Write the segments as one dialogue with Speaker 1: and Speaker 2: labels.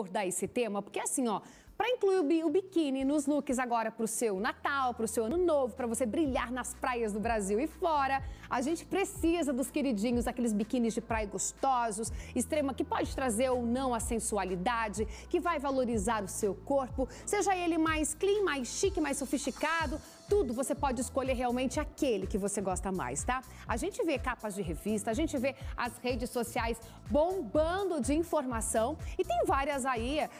Speaker 1: abordar esse tema? Porque assim, ó, para incluir o biquíni nos looks agora para o seu Natal, para o seu Ano Novo, para você brilhar nas praias do Brasil e fora, a gente precisa dos queridinhos, aqueles biquínis de praia gostosos, extrema, que pode trazer ou não a sensualidade, que vai valorizar o seu corpo, seja ele mais clean, mais chique, mais sofisticado, tudo você pode escolher realmente aquele que você gosta mais, tá? A gente vê capas de revista, a gente vê as redes sociais bombando de informação e tem várias aí, eh,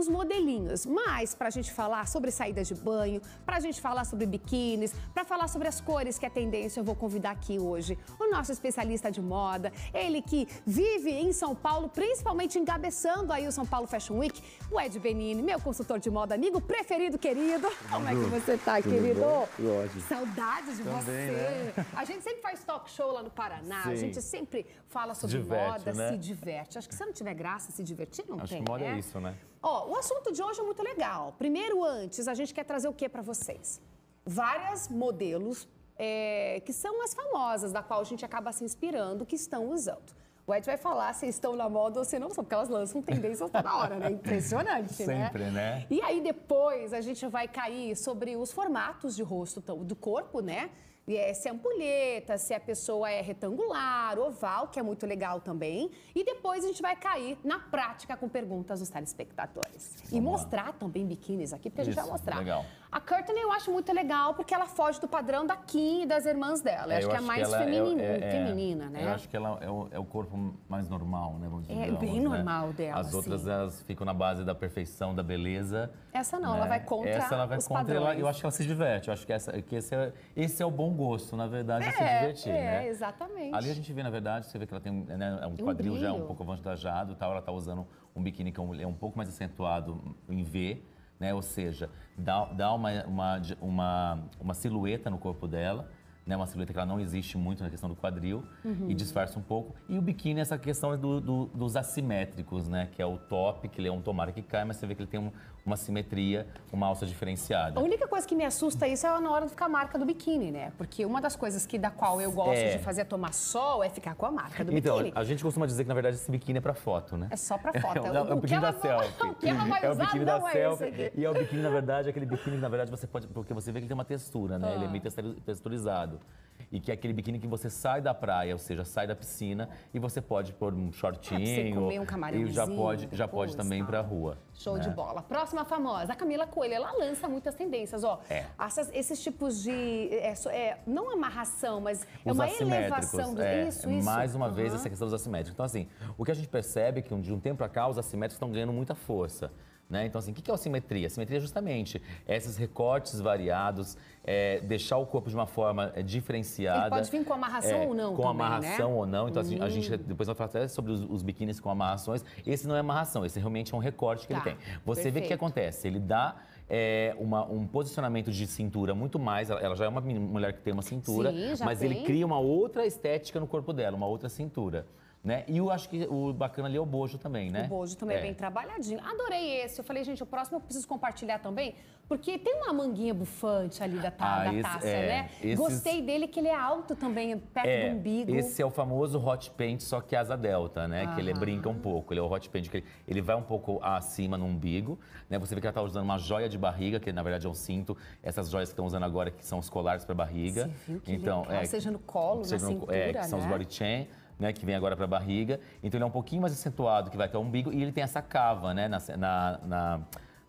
Speaker 1: os modelinhos. Mas para a gente falar sobre saídas de banho, para a gente falar sobre biquínis, para falar sobre as cores que é tendência, eu vou convidar aqui hoje o nosso especialista de moda, ele que vive em São Paulo, principalmente encabeçando aí o São Paulo Fashion Week, o Ed Benini, meu consultor de moda, amigo preferido, querido. Como é que você tá, querido? Lógico. Saudades de Também, você. Né? A gente sempre faz talk show lá no Paraná, Sim. a gente sempre fala sobre diverte, moda, né? se diverte. Acho que se não tiver graça, se divertir não Acho tem, que moda é né? é isso, né? Ó, o assunto de hoje é muito legal. Primeiro, antes, a gente quer trazer o que para vocês? Várias modelos é, que são as famosas, da qual a gente acaba se inspirando, que estão usando. O Ed vai falar se estão na moda ou se não são, porque elas lançam tendências toda hora, né? Impressionante, né? Sempre, né? né? E aí depois a gente vai cair sobre os formatos de rosto, do corpo, né? É, se é ampulheta, se a pessoa é retangular, oval, que é muito legal também. E depois a gente vai cair na prática com perguntas dos telespectadores. Vamos e mostrar lá. também biquínis aqui, porque Isso, a gente vai mostrar. Legal. A Courtney eu acho muito legal porque ela foge do padrão da Kim e das irmãs dela. É, acho, que é é mais que é, feminina, é, é, feminina, né? Eu acho
Speaker 2: que ela é o, é o corpo mais normal, né? Vamos é dizer, é digamos, bem né? normal
Speaker 1: dela. As outras
Speaker 2: elas ficam na base da perfeição, da beleza.
Speaker 1: Essa não, né? ela vai contra. Essa ela vai os contra. Ela, eu acho que
Speaker 2: ela se diverte. Eu acho que, essa, que esse, é, esse é o bom gosto, na verdade, é, se divertir. É, né?
Speaker 1: exatamente. Ali a gente
Speaker 2: vê, na verdade, você vê que ela tem né, é um, quadril já um pouco avantajado, tal. Ela tá usando um biquíni que é um pouco mais acentuado em V né? Ou seja, dá, dá uma, uma, uma, uma silhueta no corpo dela né, uma silhueta que ela não existe muito na questão do quadril uhum. e disfarça um pouco. E o biquíni, é essa questão do, do, dos assimétricos, né, que é o top, que ele é um tomara que cai, mas você vê que ele tem um, uma simetria, uma alça diferenciada. A
Speaker 1: única coisa que me assusta é isso é na hora de ficar a marca do biquíni, né? Porque uma das coisas que da qual eu gosto é. de fazer é tomar sol é ficar com a marca do então, biquíni. Então, a
Speaker 2: gente costuma dizer que na verdade esse biquíni é para foto, né? É
Speaker 1: só para foto. É, o, biquíni da
Speaker 2: vai, selfie. que é o biquíni da selfie. e é o biquíni na verdade, aquele biquíni que na verdade você pode, porque você vê que ele tem uma textura, né? Ah. Ele é tá. meio texturizado. E que é aquele biquíni que você sai da praia, ou seja, sai da piscina e você pode pôr um shortinho. É, você comer um camarãozinho. E já pode, já pode também ir pra rua. Show né? de
Speaker 1: bola. Próxima famosa, a Camila Coelho. Ela lança muitas tendências, ó. É. Essas, esses tipos de... É, é, não amarração, mas é Os é uma elevação. Do... É, isso, isso. Mais uma uhum. vez, essa
Speaker 2: questão dos assimétricos. Então, assim, o que a gente percebe é que de um tempo pra cá, os assimétricos estão ganhando muita força. Né? Então, assim, o que é a simetria? A simetria é justamente esses recortes variados, é, deixar o corpo de uma forma é, diferenciada. Ele pode vir com amarração é, ou não? Com também, né? amarração né? ou não. Então, hum. a gente hum. depois vai falar até sobre os, os biquínis com amarrações. Esse não é amarração, esse realmente é um recorte que tá. ele tem. Você Perfeito. vê o que acontece, ele dá é, uma, um posicionamento de cintura muito mais. Ela, ela, já é uma mulher que tem uma cintura, Sim, mas tem. ele cria uma outra estética no corpo dela, uma outra cintura. Né? E eu acho que o bacana ali é o bojo também, né? O bojo também é, é. bem
Speaker 1: trabalhadinho. Adorei esse. Eu falei, gente, o próximo eu preciso compartilhar também, porque tem uma manguinha bufante ali da, ta ah, da esse, taça, é, né? Esses... Gostei dele que ele é alto também, perto é, do umbigo. Esse
Speaker 2: é o famoso hot paint, só que asa delta, né? Ah. Que ele brinca um pouco. Ele é o hot paint, que ele, ele vai um pouco acima no umbigo, né? Você vê que ela tá usando uma joia de barriga, que na verdade é um cinto. Essas joias que estão usando agora, que são os colares para barriga. Você viu que então, legal. É, ah, seja
Speaker 1: no colo, seja na é, cintura, no, é, que né? são os né? body
Speaker 2: chain né, que vem agora para a barriga. Então ele é um pouquinho mais acentuado, que vai até o umbigo, e ele tem essa cava, né, na, na,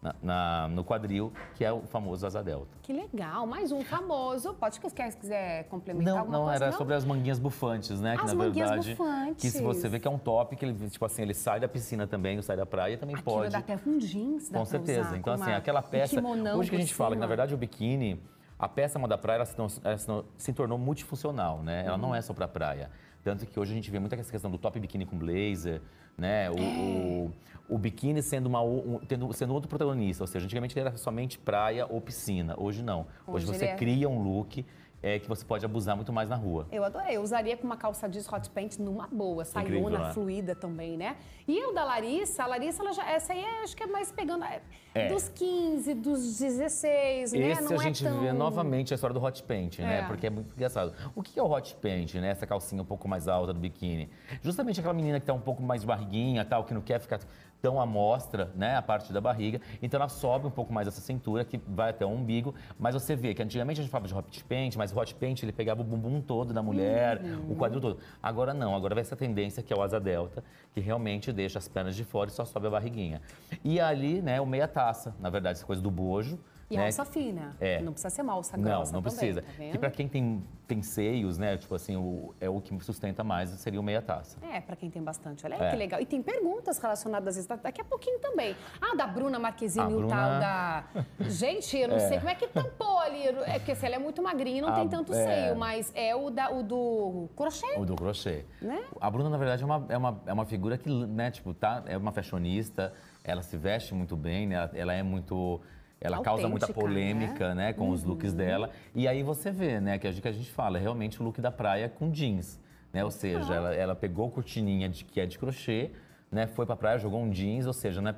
Speaker 2: na, na no quadril, que é o famoso asa delta.
Speaker 1: Que legal, mais um famoso. Pode que quem quiser complementar não, alguma não, coisa. Era não, era sobre
Speaker 2: as manguinhas bufantes, né? As que na manguinhas verdade, bufantes. que se você vê que é um top que ele, tipo assim, ele sai da piscina também, sai da praia, também Aquilo pode. Dá
Speaker 1: até um jeans, dá Com certeza. então assim, aquela peça, um hoje que a gente cima. fala que na
Speaker 2: verdade o biquíni a peça moda praia ela se, ela se, tornou multifuncional, né? Ela uhum. não é só para praia. Tanto que hoje a gente vê muito essa questão do top biquíni com blazer, né? O, é. o, o biquíni sendo, uma, um, tendo, sendo outro protagonista. Ou seja, antigamente era somente praia ou piscina. Hoje não. Hoje, hoje você é. cria um look é, que você pode abusar muito mais na rua.
Speaker 1: Eu adorei. Eu usaria com uma calça jeans hot pants numa boa, saiona, né? fluida também, né? E o da Larissa, a Larissa, ela já, essa aí é, acho que é mais pegando é. é. dos 15, dos 16, né? Esse né? Não a é gente é tão... vê novamente
Speaker 2: a história do hot paint, né? É. Porque é muito engraçado. O que é o hot paint, né? Essa calcinha um pouco mais alta do biquíni. Justamente aquela menina que tá um pouco mais barriguinha, tal, que não quer ficar tão à mostra, né, a parte da barriga. Então ela sobe um pouco mais essa cintura, que vai até o umbigo. Mas você vê que antigamente a gente falava de hot paint, mas hot paint, ele pegava o bumbum todo da mulher, uhum. o quadril todo. Agora não, agora vai essa tendência que é o asa delta, que realmente deixa as pernas de fora e só sobe a barriguinha. E ali, né, o meia taça, na verdade, essa coisa do bojo, e é né? alça
Speaker 1: fina. É. Não precisa ser uma alça grossa Não, não também, precisa. Tá e para quem
Speaker 2: tem, tem seios, né? Tipo assim, o, é o que sustenta mais seria o meia taça.
Speaker 1: É, para quem tem bastante. Olha aí é. que legal. E tem perguntas relacionadas a isso daqui a pouquinho também. Ah, da Bruna Marquezine e o Bruna... tal da... Gente, eu não é. sei como é que tampou ali. É porque se assim, ela é muito magrinha, não a... tem tanto é. seio, mas é o, da, o do crochê. O
Speaker 2: do crochê. Né? A Bruna, na verdade, é uma, é uma, é uma figura que, né? Tipo, tá, é uma fashionista, ela se veste muito bem, né? Ela é muito ela causa muita polêmica, né, né com uhum. os looks uhum. dela. E aí você vê, né, que a que a gente fala, é realmente o look da praia com jeans, né? Ou seja, ah. ela, ela pegou cortininha de, que é de crochê, né, foi pra praia, jogou um jeans, ou seja, não, é,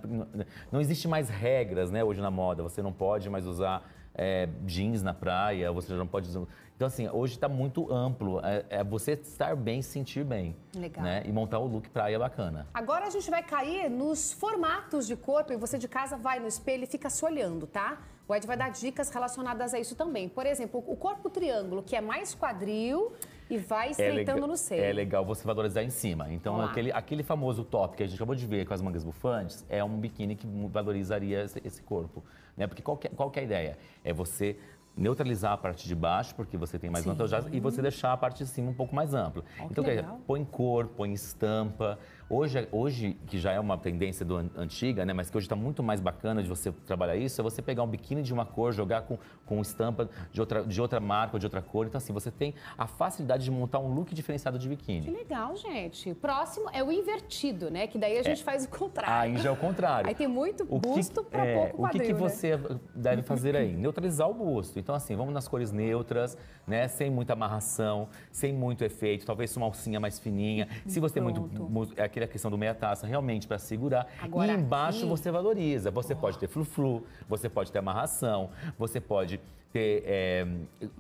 Speaker 2: não existe mais regras, né, hoje na moda. Você não pode mais usar é, jeans na praia, você já não pode Então, assim, hoje está muito amplo. É, é, você estar bem, sentir bem. Legal. Né? E montar o look praia é bacana.
Speaker 1: Agora a gente vai cair nos formatos de corpo e você de casa vai no espelho e fica se olhando, tá? O Ed vai dar dicas relacionadas a isso também. Por exemplo, o corpo triângulo, que é mais quadril e vai estreitando é no seio. É
Speaker 2: legal você valorizar em cima. Então, aquele, aquele famoso top que a gente acabou de ver com as mangas bufantes é um biquíni que valorizaria esse, esse corpo. Né? Porque qual que, é, qual que é a ideia? É você neutralizar a parte de baixo, porque você tem mais vantagem e você uhum. deixar a parte de cima um pouco mais ampla. Oh, então, quer dizer, põe cor, põe estampa, Hoje, é, hoje, que já é uma tendência do, antiga, né? Mas que hoje está muito mais bacana de você trabalhar isso, é você pegar um biquíni de uma cor, jogar com, com estampa de outra, de outra marca ou de outra cor. Então, assim, você tem a facilidade de montar um look diferenciado de biquíni. Que
Speaker 1: legal, gente. Próximo é o invertido, né? Que daí a é. gente é. faz o contrário.
Speaker 2: Aí já é o contrário. Aí tem
Speaker 1: muito o busto para é, pouco quadril, O que, que né? você
Speaker 2: né? deve fazer aí? Neutralizar o busto. Então, assim, vamos nas cores neutras, né? Sem muita amarração, sem muito efeito, talvez uma alcinha mais fininha. Se você é Pronto. tem muito, aquela questão do meia taça realmente para segurar. Agora, e embaixo aqui... você valoriza. Você oh. pode ter frufru, você pode ter amarração, você pode ter é,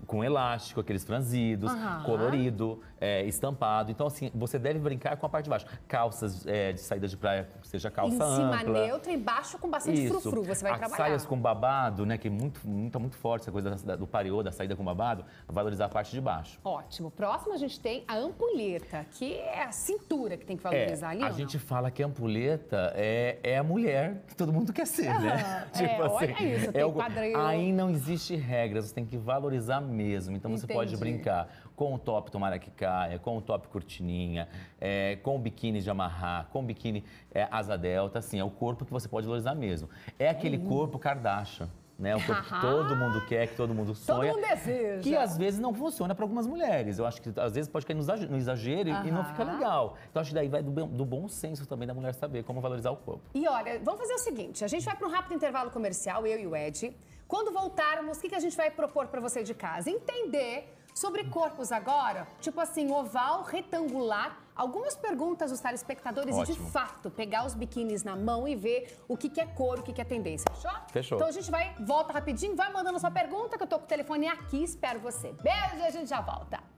Speaker 2: com elástico, aqueles franzidos, uhum. colorido, é, estampado. Então, assim, você deve brincar com a parte de baixo. Calças é, de saída de praia, seja calça ampla. Em cima neutra
Speaker 1: e baixo com bastante Isso. frufru, você vai As trabalhar. Saias com
Speaker 2: babado, né, que é muito, muito, muito forte essa coisa do pareô, da saída com babado, valorizar a parte de baixo.
Speaker 1: Ótimo. Próximo a gente tem a ampulheta, que é a cintura que tem que valorizar é, ali, A gente
Speaker 2: não? fala que a ampulheta é, é a mulher que todo mundo quer ser, uhum. né? Tipo é, assim, olha isso, é tem o... Aí não existe regra regras, você tem que valorizar mesmo. Então você Entendi. pode brincar com o top tomara que caia, com o top cortininha, é, com o biquíni de amarrar, com o biquíni é, asa delta, assim, é o corpo que você pode valorizar mesmo. É aquele é corpo Kardashian. Né, o corpo que todo mundo quer, que todo mundo sonha. Todo mundo
Speaker 1: deseja. Que às
Speaker 2: vezes não funciona para algumas mulheres. Eu acho que às vezes pode cair no exagero e não fica legal. Então acho que daí vai do, do, bom senso também da mulher saber como valorizar o corpo.
Speaker 1: E olha, vamos fazer o seguinte: a gente vai para um rápido intervalo comercial, eu e o Ed. Quando voltarmos, o que, que a gente vai propor para você de casa? Entender sobre corpos agora, tipo assim, oval, retangular, algumas perguntas dos telespectadores Ótimo. e de fato pegar os biquínis na mão e ver o que, que é cor, o que, que é tendência. Fechou? Fechou. Então a gente vai, volta rapidinho, vai mandando sua pergunta, que eu tô com o telefone aqui, espero você. Beijo e a gente já volta.